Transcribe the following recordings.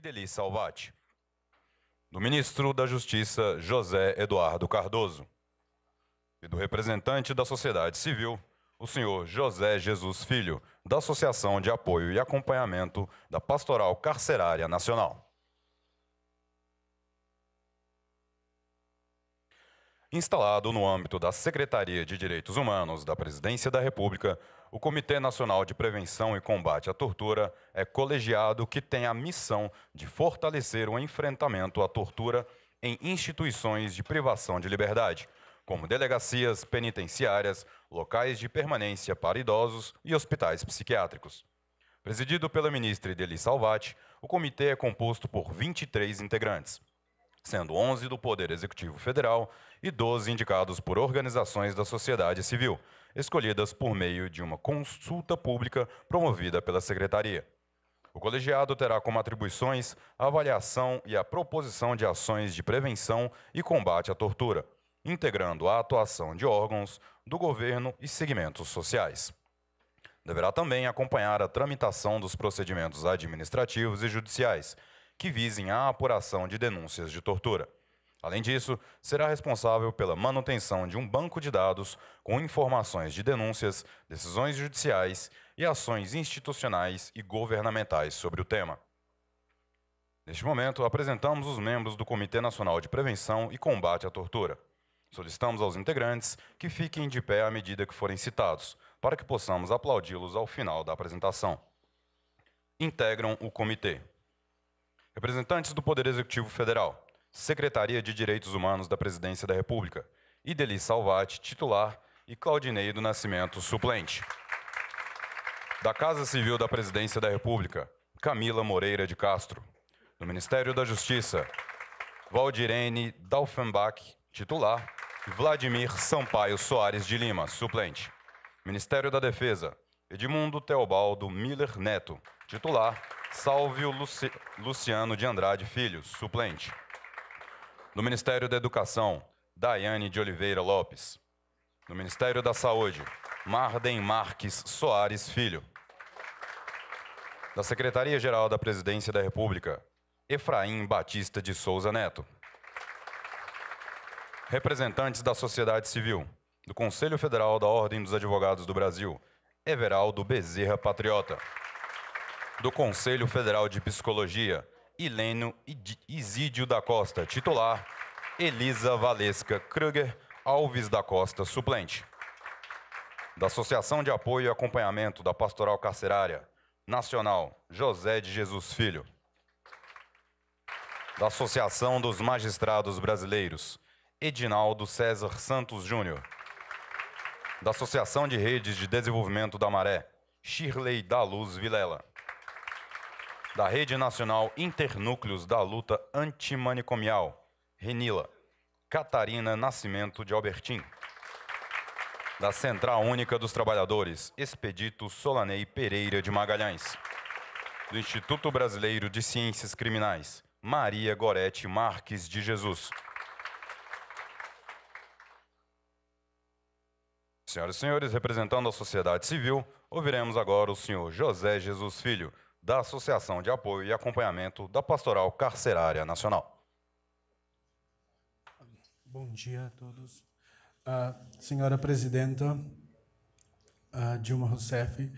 e Deli Salvati, do ministro da Justiça José Eduardo Cardoso e do representante da sociedade civil, o senhor José Jesus Filho, da Associação de Apoio e Acompanhamento da Pastoral Carcerária Nacional. instalado no âmbito da Secretaria de Direitos Humanos da Presidência da República, o Comitê Nacional de Prevenção e Combate à Tortura é colegiado que tem a missão de fortalecer o enfrentamento à tortura em instituições de privação de liberdade, como delegacias penitenciárias, locais de permanência para idosos e hospitais psiquiátricos. Presidido pela ministra Deli Salvati, o comitê é composto por 23 integrantes, sendo 11 do Poder Executivo Federal e 12 indicados por organizações da sociedade civil, escolhidas por meio de uma consulta pública promovida pela Secretaria. O colegiado terá como atribuições a avaliação e a proposição de ações de prevenção e combate à tortura, integrando a atuação de órgãos do governo e segmentos sociais. Deverá também acompanhar a tramitação dos procedimentos administrativos e judiciais, que visem a apuração de denúncias de tortura. Além disso, será responsável pela manutenção de um banco de dados com informações de denúncias, decisões judiciais e ações institucionais e governamentais sobre o tema. Neste momento, apresentamos os membros do Comitê Nacional de Prevenção e Combate à Tortura. Solicitamos aos integrantes que fiquem de pé à medida que forem citados, para que possamos aplaudi-los ao final da apresentação. Integram o comitê: representantes do Poder Executivo Federal, Secretaria de Direitos Humanos da Presidência da República, Ideli Salvati, titular, e Claudinei do Nascimento, suplente. Da Casa Civil da Presidência da República, Camila Moreira de Castro. Do Ministério da Justiça, Valdirene Dalfenbach, titular, e Vladimir Sampaio Soares de Lima, suplente. Ministério da Defesa, Edmundo Teobaldo Miller Neto, titular, Salvio Luci... Luciano de Andrade Filho, suplente do Ministério da Educação, Daiane de Oliveira Lopes. Do Ministério da Saúde, Marden Marques Soares Filho. Da Secretaria-Geral da Presidência da República, Efraim Batista de Souza Neto. Representantes da sociedade civil, do Conselho Federal da Ordem dos Advogados do Brasil, Everaldo Bezerra Patriota. Do Conselho Federal de Psicologia, Heleno Isídio da Costa, titular. Elisa Valesca Kruger Alves da Costa, suplente. Da Associação de Apoio e Acompanhamento da Pastoral Carcerária Nacional, José de Jesus Filho. Da Associação dos Magistrados Brasileiros, Edinaldo César Santos Júnior. Da Associação de Redes de Desenvolvimento da Maré, Shirley da Luz Vilela da Rede Nacional Internúcleos da Luta Antimanicomial, Renila, Catarina Nascimento de Albertim. Da Central Única dos Trabalhadores, Expedito Solanei Pereira de Magalhães. Do Instituto Brasileiro de Ciências Criminais, Maria Gorete Marques de Jesus. Senhoras e senhores, representando a sociedade civil, ouviremos agora o senhor José Jesus Filho, da Associação de Apoio e Acompanhamento da Pastoral Carcerária Nacional. Bom dia a todos. Uh, senhora Presidenta uh, Dilma Rousseff,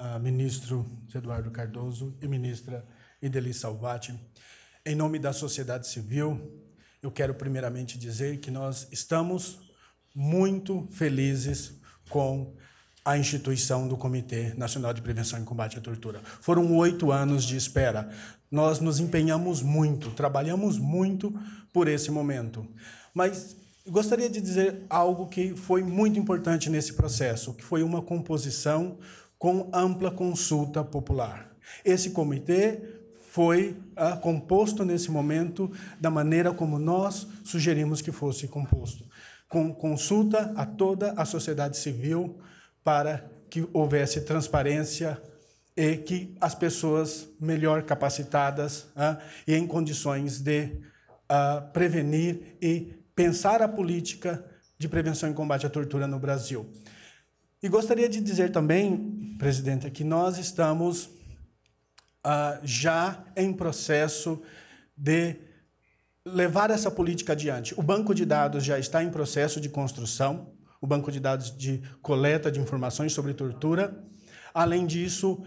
uh, ministro Eduardo Cardoso e ministra Ideli Salvati, em nome da sociedade civil, eu quero primeiramente dizer que nós estamos muito felizes com a instituição do Comitê Nacional de Prevenção e Combate à Tortura. Foram oito anos de espera. Nós nos empenhamos muito, trabalhamos muito por esse momento. Mas gostaria de dizer algo que foi muito importante nesse processo, que foi uma composição com ampla consulta popular. Esse comitê foi ah, composto nesse momento da maneira como nós sugerimos que fosse composto, com consulta a toda a sociedade civil, para que houvesse transparência e que as pessoas melhor capacitadas ah, e em condições de ah, prevenir e pensar a política de prevenção e combate à tortura no Brasil. E gostaria de dizer também, presidente, que nós estamos ah, já em processo de levar essa política adiante. O banco de dados já está em processo de construção o banco de dados de coleta de informações sobre tortura. Além disso,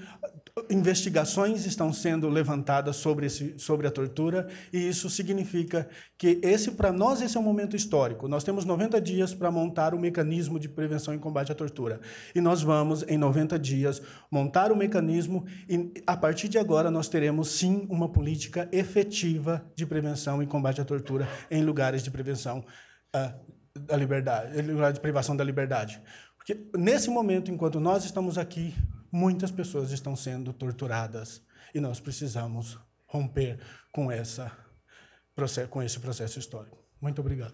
investigações estão sendo levantadas sobre, esse, sobre a tortura, e isso significa que esse, para nós, esse é um momento histórico. Nós temos 90 dias para montar o mecanismo de prevenção e combate à tortura. E nós vamos, em 90 dias, montar o mecanismo, e a partir de agora nós teremos sim uma política efetiva de prevenção e combate à tortura em lugares de prevenção. Uh, da liberdade, de privação da liberdade. Porque nesse momento, enquanto nós estamos aqui, muitas pessoas estão sendo torturadas e nós precisamos romper com essa com esse processo histórico. Muito obrigado.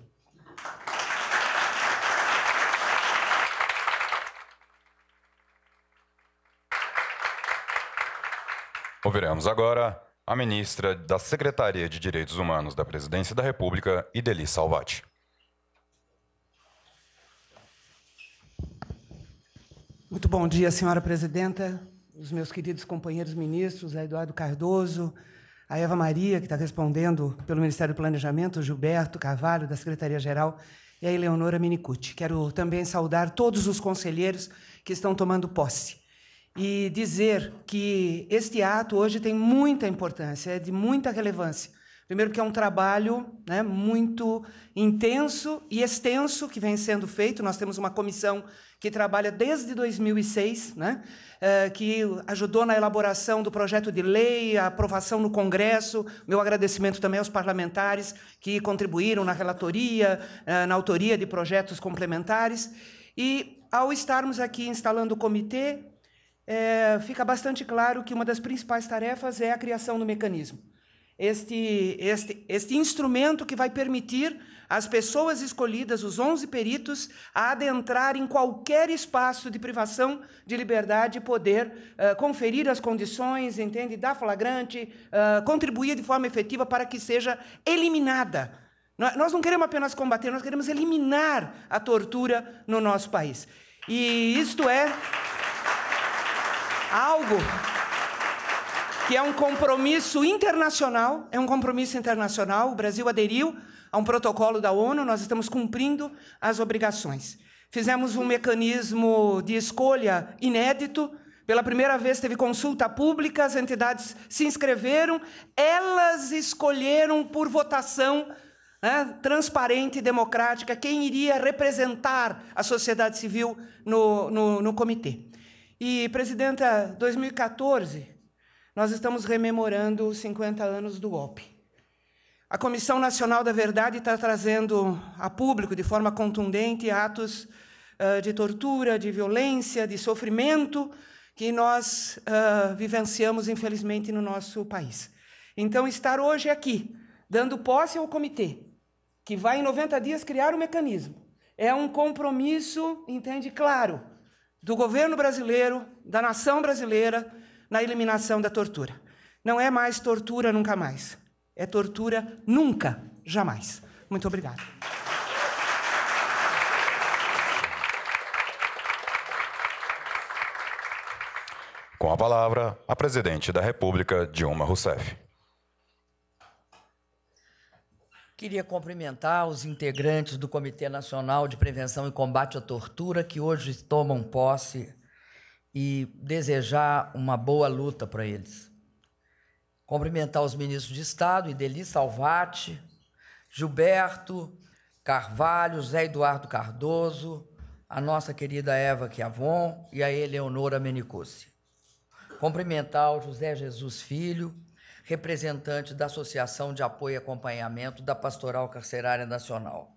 Ouviremos agora a ministra da Secretaria de Direitos Humanos da Presidência da República, Ideli Salvati. Muito bom dia, senhora presidenta, os meus queridos companheiros ministros, a Eduardo Cardoso, a Eva Maria, que está respondendo pelo Ministério do Planejamento, Gilberto Carvalho, da Secretaria-Geral, e a Eleonora Minicucci. Quero também saudar todos os conselheiros que estão tomando posse e dizer que este ato hoje tem muita importância, é de muita relevância, Primeiro que é um trabalho né, muito intenso e extenso que vem sendo feito. Nós temos uma comissão que trabalha desde 2006, né, eh, que ajudou na elaboração do projeto de lei, a aprovação no Congresso. Meu agradecimento também aos parlamentares que contribuíram na relatoria, eh, na autoria de projetos complementares. E ao estarmos aqui instalando o comitê, é, fica bastante claro que uma das principais tarefas é a criação do mecanismo este, este, este instrumento que vai permitir às pessoas escolhidas, os 11 peritos, a adentrar em qualquer espaço de privação de liberdade e poder uh, conferir as condições, entende, dar flagrante, uh, contribuir de forma efetiva para que seja eliminada nós não queremos apenas combater, nós queremos eliminar a tortura no nosso país. E isto é algo que é um compromisso internacional, é um compromisso internacional. O Brasil aderiu a um protocolo da ONU, nós estamos cumprindo as obrigações. Fizemos um mecanismo de escolha inédito, pela primeira vez teve consulta pública, as entidades se inscreveram, elas escolheram por votação né, transparente e democrática quem iria representar a sociedade civil no, no, no comitê. E, presidenta, 2014 nós estamos rememorando os 50 anos do OP. A Comissão Nacional da Verdade está trazendo a público, de forma contundente, atos uh, de tortura, de violência, de sofrimento que nós uh, vivenciamos, infelizmente, no nosso país. Então, estar hoje aqui, dando posse ao comitê, que vai em 90 dias criar o um mecanismo, é um compromisso, entende, claro, do governo brasileiro, da nação brasileira, na eliminação da tortura. Não é mais tortura nunca mais. É tortura nunca, jamais. Muito obrigado. Com a palavra, a presidente da República, Dilma Rousseff. Queria cumprimentar os integrantes do Comitê Nacional de Prevenção e Combate à Tortura que hoje tomam posse e desejar uma boa luta para eles. Cumprimentar os ministros de Estado, Ideli Salvati, Gilberto Carvalho, Zé Eduardo Cardoso, a nossa querida Eva Chiavon e a Eleonora Menicucci. Cumprimentar o José Jesus Filho, representante da Associação de Apoio e Acompanhamento da Pastoral Carcerária Nacional.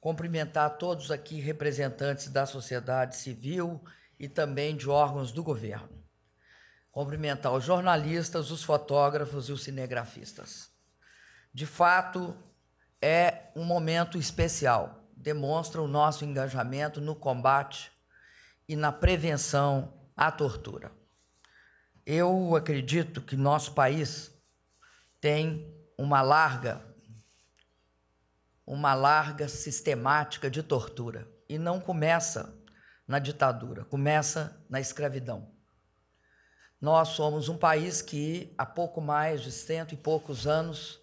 Cumprimentar todos aqui representantes da sociedade civil e também de órgãos do governo. Cumprimentar os jornalistas, os fotógrafos e os cinegrafistas. De fato, é um momento especial, demonstra o nosso engajamento no combate e na prevenção à tortura. Eu acredito que nosso país tem uma larga uma larga sistemática de tortura e não começa na ditadura, começa na escravidão. Nós somos um país que, há pouco mais de cento e poucos anos,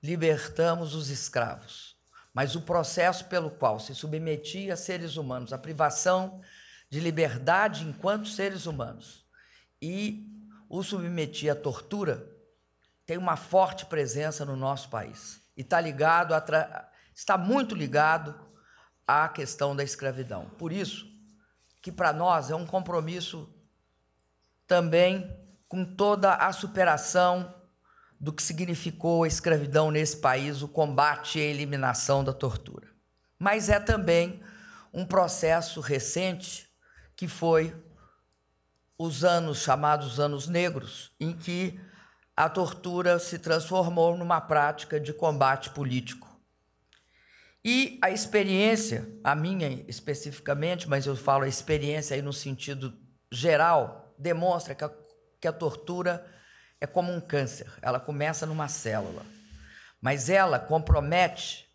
libertamos os escravos. Mas o processo pelo qual se submetia seres humanos à privação de liberdade enquanto seres humanos e o submetia à tortura tem uma forte presença no nosso país e está ligado tra... está muito ligado à questão da escravidão. Por isso, que para nós é um compromisso também com toda a superação do que significou a escravidão nesse país, o combate e a eliminação da tortura. Mas é também um processo recente que foi os anos chamados anos negros, em que a tortura se transformou numa prática de combate político e a experiência, a minha especificamente, mas eu falo a experiência aí no sentido geral, demonstra que a, que a tortura é como um câncer. Ela começa numa célula, mas ela compromete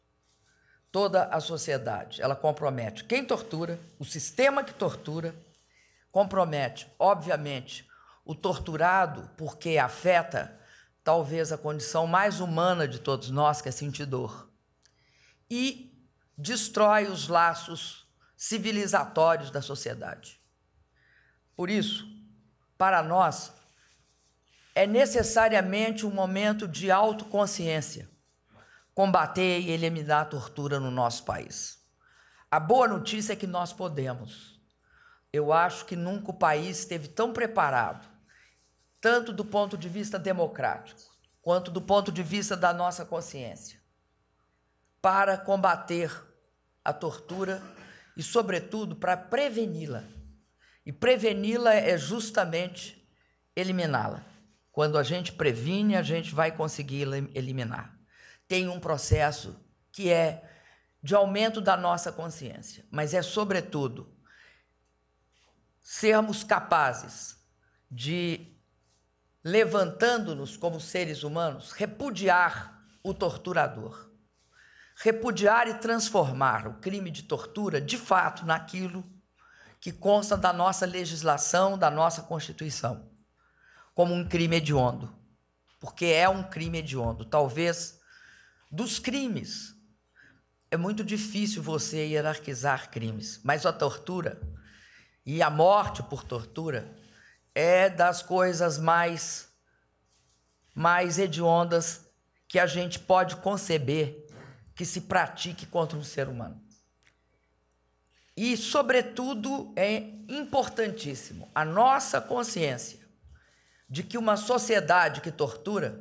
toda a sociedade. Ela compromete quem tortura, o sistema que tortura, compromete, obviamente, o torturado, porque afeta talvez a condição mais humana de todos nós, que é sentir dor e destrói os laços civilizatórios da sociedade. Por isso, para nós, é necessariamente um momento de autoconsciência, combater e eliminar a tortura no nosso país. A boa notícia é que nós podemos. Eu acho que nunca o país esteve tão preparado, tanto do ponto de vista democrático, quanto do ponto de vista da nossa consciência para combater a tortura e, sobretudo, para preveni-la. E preveni-la é justamente eliminá-la. Quando a gente previne, a gente vai conseguir eliminar. Tem um processo que é de aumento da nossa consciência, mas é, sobretudo, sermos capazes de, levantando-nos como seres humanos, repudiar o torturador repudiar e transformar o crime de tortura, de fato, naquilo que consta da nossa legislação, da nossa Constituição, como um crime hediondo. Porque é um crime hediondo. Talvez dos crimes. É muito difícil você hierarquizar crimes, mas a tortura e a morte por tortura é das coisas mais mais hediondas que a gente pode conceber que se pratique contra um ser humano. E, sobretudo, é importantíssimo a nossa consciência de que uma sociedade que tortura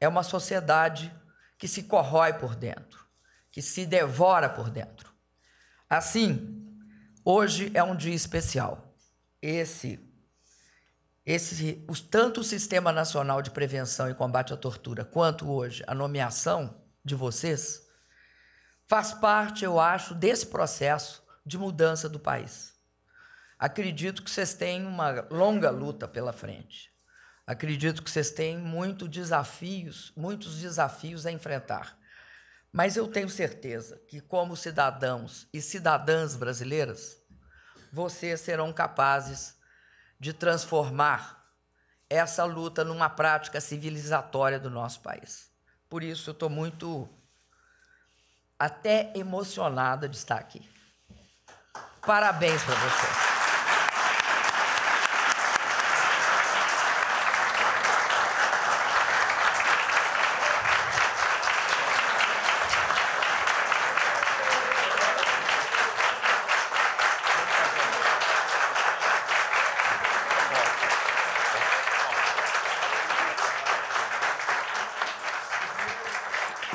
é uma sociedade que se corrói por dentro, que se devora por dentro. Assim, hoje é um dia especial. Esse esse tanto o Sistema Nacional de Prevenção e Combate à Tortura quanto hoje a nomeação de vocês faz parte, eu acho, desse processo de mudança do país. Acredito que vocês têm uma longa luta pela frente. Acredito que vocês têm muitos desafios, muitos desafios a enfrentar. Mas eu tenho certeza que, como cidadãos e cidadãs brasileiras, vocês serão capazes de transformar essa luta numa prática civilizatória do nosso país. Por isso, eu estou muito até emocionada de estar aqui. Parabéns para vocês.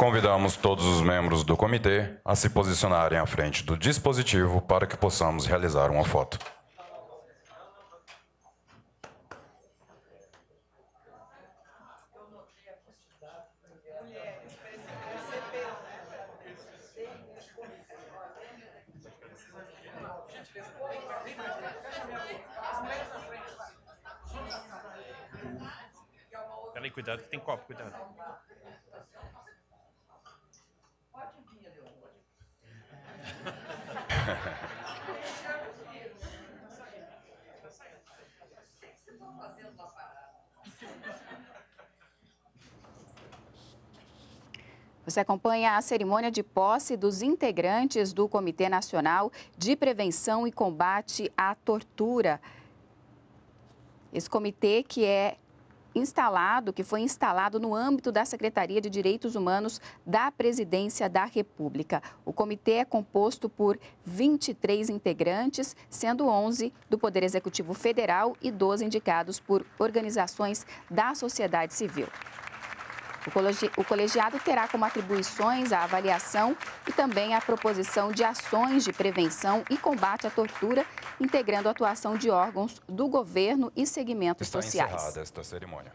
Convidamos todos os membros do comitê a se posicionarem à frente do dispositivo para que possamos realizar uma foto. cuidado que tem copo, cuidado. Você acompanha a cerimônia de posse dos integrantes do Comitê Nacional de Prevenção e Combate à Tortura. Esse comitê que é instalado, que foi instalado no âmbito da Secretaria de Direitos Humanos da Presidência da República. O comitê é composto por 23 integrantes, sendo 11 do Poder Executivo Federal e 12 indicados por organizações da sociedade civil. O colegiado terá como atribuições a avaliação e também a proposição de ações de prevenção e combate à tortura, integrando a atuação de órgãos do governo e segmentos Está sociais. Encerrada esta cerimônia.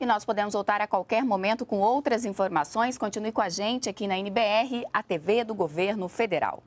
E nós podemos voltar a qualquer momento com outras informações. Continue com a gente aqui na NBR, a TV do Governo Federal.